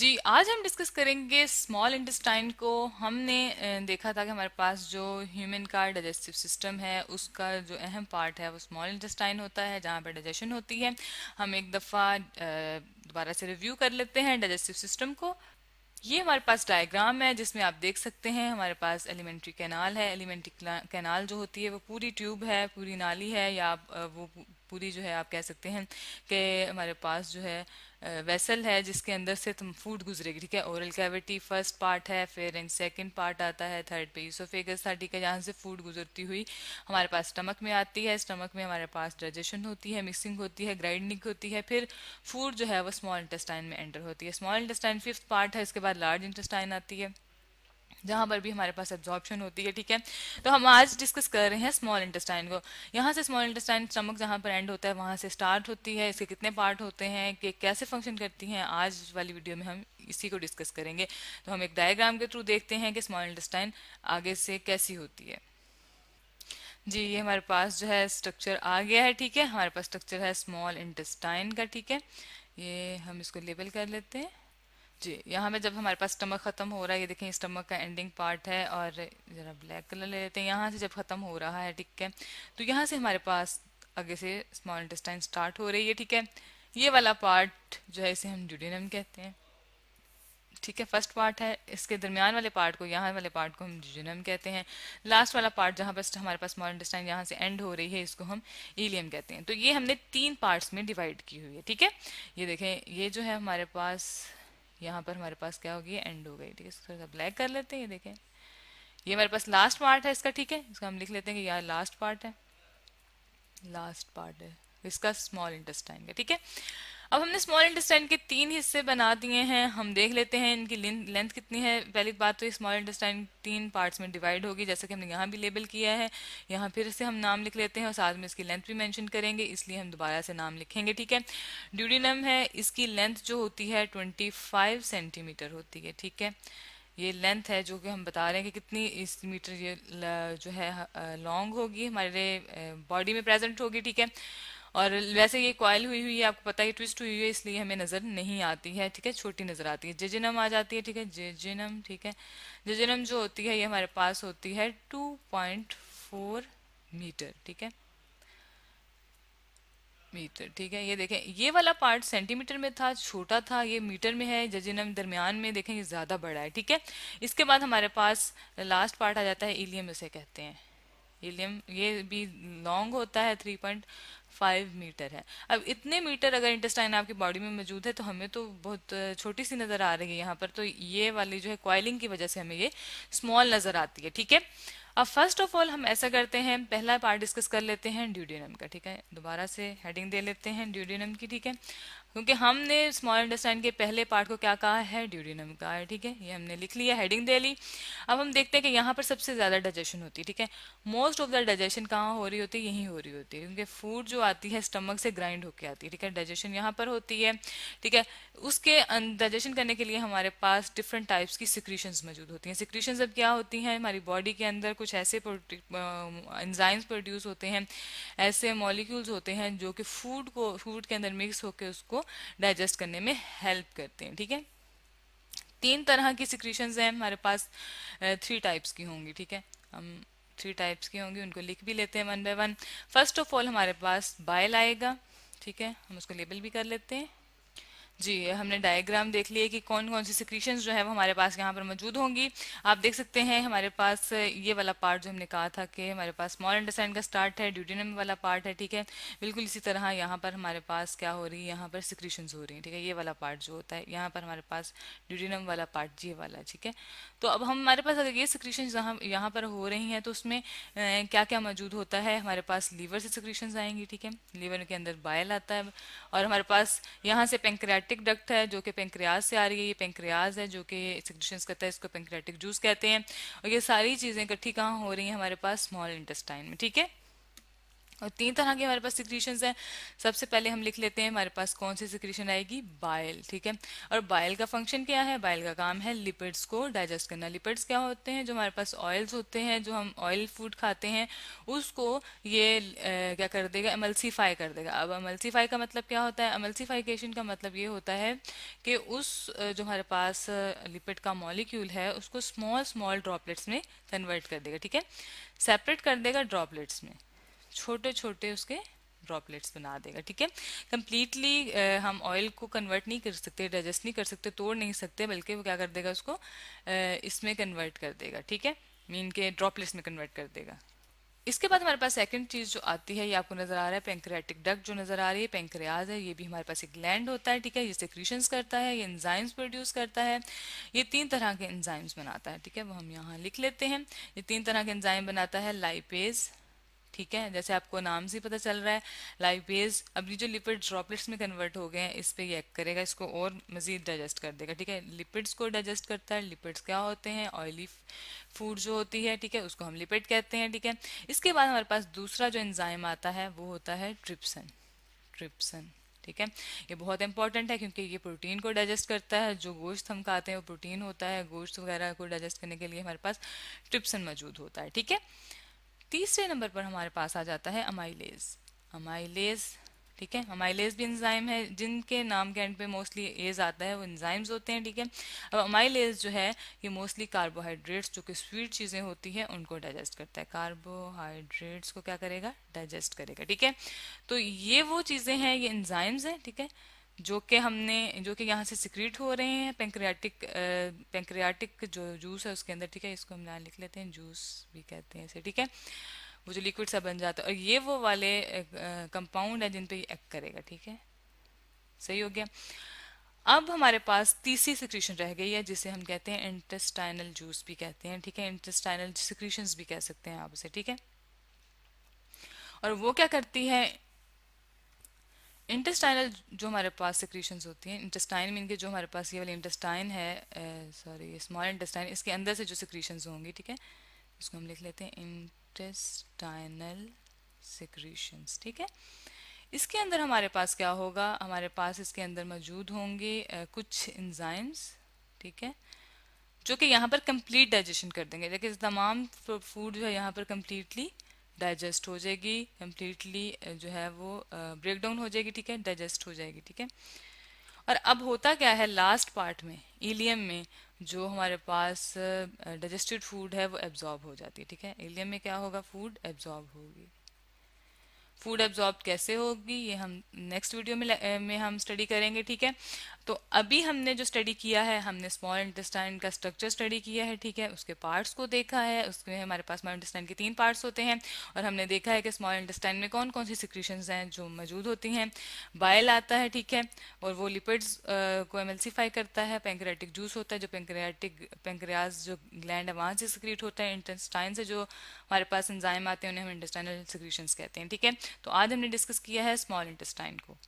जी आज हम डिस्कस करेंगे स्मॉल इंटेस्टाइन को हमने देखा था कि हमारे पास जो ह्यूमन का डाइजेस्टिव सिस्टम है उसका जो अहम पार्ट है वो स्मॉल इंटेस्टाइन होता है जहाँ पर डाइजेशन होती है हम एक दफ़ा दोबारा से रिव्यू कर लेते हैं डाइजेस्टिव सिस्टम को ये हमारे पास डायग्राम है जिसमें आप देख सकते हैं हमारे पास एलिमेंट्री कैनाल है एलिमेंट्री कैनाल जो होती है वो पूरी ट्यूब है पूरी नाली है या वो पूरी जो है आप कह सकते हैं कि हमारे पास जो है वेसल है जिसके अंदर से तुम फूड गुजरेगी ठीक है ओरल कैविटी फर्स्ट पार्ट है फिर इन सेकंड पार्ट आता है थर्ड पे यूसोफेगस था ठीक है जहाँ से फूड गुजरती हुई हमारे पास स्टमक में आती है स्टमक में हमारे पास डाइजेशन होती है मिक्सिंग होती है ग्राइंडिंग होती है फिर फूड जो है वो स्मॉल इंटेस्टाइन में एंटर होती है स्मॉल इंटेस्टाइन फिफ्थ पार्ट है इसके बाद लार्ज इंटेस्टाइन आती है जहाँ पर भी हमारे पास एब्जॉर्प्शन होती है ठीक है तो हम आज डिस्कस कर रहे हैं स्मॉल इंटेस्टाइन को यहाँ से स्मॉल इंटेस्टाइन स्टमक जहाँ पर एंड होता है वहाँ से स्टार्ट होती है इसके कितने पार्ट होते हैं कि कैसे फंक्शन करती हैं आज वाली वीडियो में हम इसी को डिस्कस करेंगे तो हम एक डायग्राम के थ्रू देखते हैं कि स्मॉल इंटेस्टाइन आगे से कैसी होती है जी ये हमारे पास जो है स्ट्रक्चर आ गया है ठीक है हमारे पास स्ट्रक्चर है स्मॉल इंटेस्टाइन का ठीक है ये हम इसको लेबल कर लेते हैं जी यहाँ में जब हमारे पास स्टमक ख़त्म हो रहा है ये देखें स्टमक का एंडिंग पार्ट है और ज़रा ब्लैक कलर ले लेते हैं यहाँ से जब ख़त्म हो रहा है ठीक है तो यहाँ से हमारे पास आगे से स्मॉल इंटेस्टाइन स्टार्ट हो रही है ठीक है ये वाला पार्ट जो है इसे हम ड्यूडेनम कहते हैं ठीक है फर्स्ट पार्ट है इसके दरमियान वाले पार्ट को यहाँ वाले पार्ट को हम ड्यूडेनम कहते हैं लास्ट वाला पार्ट जहाँ पर हमारे पास स्मॉल इंटेस्टाइन यहाँ से एंड हो रही है इसको हम ईलियम कहते हैं तो ये हमने तीन पार्ट्स में डिवाइड की हुई है ठीक है ये देखें ये जो है हमारे पास यहाँ पर हमारे पास क्या होगी एंड हो गई ठीक है थोड़ा सा ब्लैक कर लेते हैं ये देखें ये हमारे पास लास्ट पार्ट है इसका ठीक है इसका हम लिख लेते हैं कि यार लास्ट पार्ट है लास्ट पार्ट है इसका स्मॉल इंटेस्टाइन का ठीक है अब हमने स्मॉल इंटेस्टाइन के तीन हिस्से बना दिए हैं हम देख लेते हैं इनकी लेंथ कितनी है पहली बात तो स्मॉल इंटेस्टाइन तीन पार्ट्स में डिवाइड होगी जैसे कि हमने यहाँ भी लेबल किया है यहाँ फिर से हम नाम लिख लेते हैं और साथ में इसकी लेंथ भी मैंशन करेंगे इसलिए हम दोबारा से नाम लिखेंगे ठीक है ड्यूडिनम है इसकी लेंथ जो होती है ट्वेंटी सेंटीमीटर होती है ठीक है ये लेंथ है जो कि हम बता रहे हैं कि कितनी इस मीटर ये जो है लॉन्ग होगी हमारे बॉडी में प्रेजेंट होगी ठीक है और वैसे ये क्वाइल हुई हुई है आपको पता है ट्विस्ट हुई हुई है इसलिए हमें नज़र नहीं आती है ठीक है छोटी नज़र आती है जेजिनम आ जाती है ठीक है जेजिनम ठीक है जेजिनम जो होती है ये हमारे पास होती है टू पॉइंट फोर मीटर ठीक है मीटर ठीक है ये देखें ये वाला पार्ट सेंटीमीटर में था छोटा था ये मीटर में है जजिनम दरमियान में देखें ये ज़्यादा बड़ा है ठीक है इसके बाद हमारे पास लास्ट पार्ट आ जाता है इलियम इसे कहते हैं हीलियम ये भी लॉन्ग होता है थ्री पॉइंट फाइव मीटर है अब इतने मीटर अगर इंटेस्टाइन आपकी बॉडी में मौजूद है तो हमें तो बहुत छोटी सी नज़र आ रही है यहाँ पर तो ये वाली जो है क्वाइलिंग की वजह से हमें ये स्मॉल नज़र आती है ठीक है अब फर्स्ट ऑफ ऑल हम ऐसा करते हैं पहला पार्ट डिस्कस कर लेते हैं ड्यूडिनम का ठीक है दोबारा से हेडिंग दे लेते हैं ड्यूडिनम की ठीक है क्योंकि हमने स्मॉल इंटेस्टाइन के पहले पार्ट को क्या कहा है ड्यूरिनम कहा है ठीक है ये हमने लिख लिया हेडिंग दे ली अब हम देखते हैं कि यहाँ पर सबसे ज़्यादा डाइजेशन होती है ठीक है मोस्ट ऑफ द डाइजेशन कहाँ हो रही होती है यहीं हो रही होती है क्योंकि फूड जो आती है स्टमक से ग्राइंड होकर आती है ठीक है डाइजेशन यहाँ पर होती है ठीक है उसके डाइजेशन अं-, करने के लिए हमारे पास डिफरेंट टाइप्स की सिक्रीशंस मौजूद होती हैं सिक्रीशंस अब क्या होती हैं हमारी बॉडी के अंदर कुछ ऐसे इंजाइम्स प्रोड्यूस होते हैं ऐसे मॉलिक्यूल्स होते हैं जो कि फूड को फूड के अंदर मिक्स होकर उसको डाइजेस्ट करने में हेल्प करते हैं ठीक है तीन तरह की सिक्रीशंस हैं हमारे पास थ्री टाइप्स की होंगी ठीक है हम थ्री टाइप्स की होंगी उनको लिख भी लेते हैं one by one first of all हमारे पास बाइल आएगा ठीक है हम उसको लेबल भी कर लेते हैं जी हमने डायग्राम देख लिए कि कौन कौन सी सिक्रीशन जो है वो हमारे पास यहाँ पर मौजूद होंगी आप देख सकते हैं हमारे पास ये वाला पार्ट जो हमने कहा था कि हमारे पास स्मॉल अंडरस्टैंड का स्टार्ट है ड्यूटिनम वाला पार्ट है ठीक है बिल्कुल इसी तरह यहाँ पर हमारे पास क्या हो रही है यहाँ पर सिक्रीशन हो रही है ठीक है ये वाला पार्ट जो होता है यहाँ पर हमारे पास ड्यूटिनम वाला पार्ट ये वाला ठीक है तो अब हम हमारे पास अगर ये सिक्रीशन जहाँ यहाँ पर हो रही हैं तो उसमें क्या क्या मौजूद होता है हमारे पास लीवर से सिक्रीशन आएंगी ठीक है लीवर के अंदर बायल आता है और हमारे पास यहाँ से पेंक्रियाटिक डक्ट है जो कि पेंक्रियाज से आ रही है ये पेंक्रियाज है जो कि सिक्रीशन करता है इसको पेंक्रियाटिक जूस कहते हैं और ये सारी चीज़ें इकट्ठी कहाँ हो रही हैं हमारे पास स्मॉल इंटेस्टाइन में ठीक है और तीन तरह के हमारे पास सिक्रीशंस हैं सबसे पहले हम लिख लेते हैं हमारे पास कौन सी सिक्रीशन आएगी बाइल ठीक है और बाइल का फंक्शन क्या है बाइल का काम है लिपिड्स को डाइजेस्ट करना लिपिड्स क्या होते हैं जो हमारे पास ऑयल्स होते हैं जो हम ऑयल फूड खाते हैं उसको ये ए, क्या कर देगा एमल्सीफाई कर देगा अब एमल्सीफाई का मतलब क्या होता है एमल्सीफाइकेशन का मतलब ये होता है कि उस जो हमारे पास लिपिड का मॉलिक्यूल है उसको स्मॉल स्मॉल ड्रॉपलेट्स में कन्वर्ट कर देगा ठीक है सेपरेट कर देगा ड्रॉपलेट्स में छोटे छोटे उसके ड्रॉपलेट्स बना देगा ठीक है कम्प्लीटली हम ऑयल को कन्वर्ट नहीं कर सकते डाइजेस्ट नहीं कर सकते तोड़ नहीं सकते बल्कि वो क्या कर देगा उसको इसमें कन्वर्ट कर देगा ठीक है मीन के ड्रॉपलेट्स में कन्वर्ट कर देगा इसके बाद हमारे पास सेकंड चीज़ जो आती है ये आपको नज़र आ रहा है पेंक्रियाटिक डक जो नज़र आ रही है पेंक्रियाज है ये भी हमारे पास एक ग्लैंड होता है ठीक है ये सिक्रीशंस करता है ये एंजाइम्स प्रोड्यूस करता है ये तीन तरह के एंजाइम्स बनाता है ठीक है वो हम यहाँ लिख लेते हैं ये तीन तरह के एंजाइम बनाता है लाइपेज ठीक है जैसे आपको नाम से पता चल रहा है लाइपेज अब ये जो लिपिड ड्रॉपलेट्स में कन्वर्ट हो गए हैं इस पर ये एक्ट करेगा इसको और मज़ीद डाइजेस्ट कर देगा ठीक है लिपिड्स को डाइजेस्ट करता है लिपिड्स क्या होते हैं ऑयली फूड जो होती है ठीक है उसको हम लिपिड कहते हैं ठीक है इसके बाद हमारे पास दूसरा जो एंजाइम आता है वो होता है ट्रिप्सन ट्रिप्सन ठीक है ये बहुत इंपॉर्टेंट है क्योंकि ये प्रोटीन को डाइजेस्ट करता है जो गोश्त हम खाते हैं वो प्रोटीन होता है गोश्त वगैरह को डाइजेस्ट करने के लिए हमारे पास ट्रिप्सन मौजूद होता है ठीक है तीसरे नंबर पर हमारे पास आ जाता है अमाइलेज अमाइलेज ठीक है अमाइलेज भी इंजाइम है जिनके नाम के एंड पे मोस्टली एज आता है वो इंजाइम्स होते हैं ठीक है अब अमाइलेज जो है ये मोस्टली कार्बोहाइड्रेट्स जो कि स्वीट चीज़ें होती हैं उनको डाइजेस्ट करता है कार्बोहाइड्रेट्स को क्या करेगा डाइजेस्ट करेगा ठीक है तो ये वो चीज़ें हैं ये इंजाइम्स हैं ठीक है जो कि हमने जो कि यहाँ से सिक्रीट हो रहे हैं पेंक्रियाटिक पेंक्रियाटिक जो जूस है उसके अंदर ठीक है इसको हम यहाँ लिख लेते हैं जूस भी कहते हैं इसे ठीक है वो जो लिक्विड सा बन जाता है और ये वो वाले कंपाउंड है जिन पे ये एक्ट करेगा ठीक है सही हो गया अब हमारे पास तीसरी सिक्रीशन रह गई है जिसे हम कहते हैं इंटेस्टाइनल जूस भी कहते हैं ठीक है इंटेस्टाइनल सिक्रीशन भी कह सकते हैं आप उसे ठीक है और वो क्या करती है इंटेस्टाइनल जो हमारे पास सिक्रीशन होती हैं इंटेस्टाइन मीन के जो हमारे पास ये वाली इंटेस्टाइन है सॉरी स्मॉल इंटेस्टाइन इसके अंदर से जो सिक्रीशंस होंगी ठीक है इसको हम लिख लेते हैं इंटेस्टाइनल सिक्रीशंस ठीक है इसके अंदर हमारे पास क्या होगा हमारे पास इसके अंदर मौजूद होंगे कुछ इंजाइम्स ठीक है जो कि यहाँ पर कंप्लीट डाइजेशन कर देंगे देखिए तमाम फूड जो है यहाँ पर कम्प्लीटली डाइजेस्ट हो जाएगी कम्प्लीटली जो है वो ब्रेक डाउन हो जाएगी ठीक है डाइजेस्ट हो जाएगी ठीक है और अब होता क्या है लास्ट पार्ट में ईलियम में जो हमारे पास डाइजेस्टेड फूड है वो एब्जॉर्ब हो जाती है ठीक है ईलियम में क्या होगा फूड एब्जॉर्ब होगी फूड एब्जॉर्ब कैसे होगी ये हम नेक्स्ट वीडियो में में हम स्टडी करेंगे ठीक है तो अभी हमने जो स्टडी किया है हमने स्मॉल इंटेस्टाइन का स्ट्रक्चर स्टडी किया है ठीक है उसके पार्ट्स को देखा है उसमें हमारे पास स्मॉल इंटेस्टाइन के तीन पार्ट्स होते हैं और हमने देखा है कि स्मॉल इंटेस्टाइन में कौन कौन सी सिक्रीशन हैं जो मौजूद होती हैं बायल आता है ठीक है और वो लिपिड्स को एमल्सीफाई करता है पेंक्रियाटिक जूस होता है जो पेंक्रियाटिक पेंक्रियाज जो ग्लैंड है वहाँ से सिक्रीट होता है इंटेस्टाइन से जो हमारे पास इंजाइम आते हैं उन्हें हम इंटेस्टाइनल सिक्रीशन कहते हैं ठीक है तो आज हमने डिस्कस किया है स्मॉल इंटेस्टाइन को